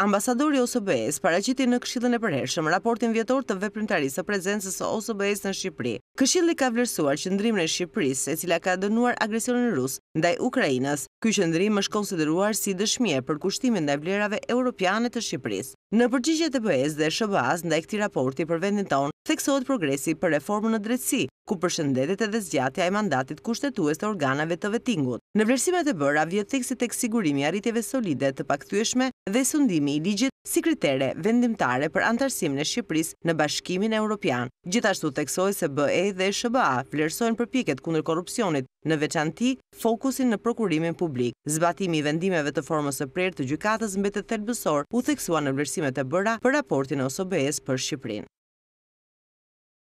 ambasadori i OSBE-s paraqiti në Këshillin e Përhershëm raportin vjetor të veprimtarisë së prezencës së OSBE-s në Shqipëri. Këshilli ka vlerësuar qendrimin e Shqipërisë, e cila ka dënuar agresionin rus ndaj Ukrainës. Ky qendrim është konsideruar si dëshmi e përkushtimit ndaj vlerave europiane të Shqipërisë. Në përgjigje të BE-s dhe SBA-s ndaj këtij raporti për vendin tonë, theksohet progresi për reformën në drejtësi, ku përshëndetet edhe zgjatja e mandatit kushtetues të organave të vetingut. Në vlerësimet e bëra, vjetë theksit të kësigurimi arritjeve solide të pakthyeshme dhe sundimi i ligjit si kritere vendimtare për antarësim në Shqipëris në bashkimin e Europian. Gjithashtu theksoj se BE dhe SHBA vlerësojnë përpiket kundër korupcionit, në veçanti fokusin në prokurimin publik. Zbatimi i vendimeve të formës së prerë të gjykatës mbetet thelbësor u theksua në vlerësimet e bëra për raportin e OSBE-s për Shqipërinë.